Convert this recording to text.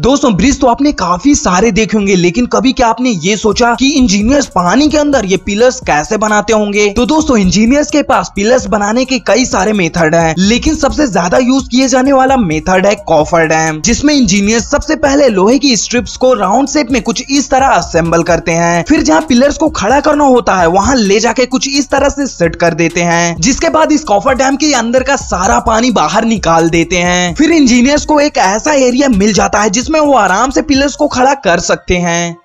दोस्तों ब्रिज तो आपने काफी सारे देखे होंगे लेकिन कभी क्या आपने ये सोचा कि इंजीनियर्स पानी के अंदर ये पिलर्स कैसे बनाते होंगे तो दोस्तों इंजीनियर्स के पास पिलर्स बनाने के कई सारे मेथड हैं लेकिन सबसे ज्यादा यूज किए जाने वाला मेथड है कॉफर डैम जिसमें इंजीनियर्स सबसे पहले लोहे की स्ट्रिप्स को राउंड शेप में कुछ इस तरह असेंबल करते हैं फिर जहाँ पिलर्स को खड़ा करना होता है वहाँ ले जाके कुछ इस तरह से सेट कर देते हैं जिसके बाद इस कॉफर डैम के अंदर का सारा पानी बाहर निकाल देते हैं फिर इंजीनियर्स को एक ऐसा एरिया मिल जाता है जिसमें वो आराम से पिलर्स को खड़ा कर सकते हैं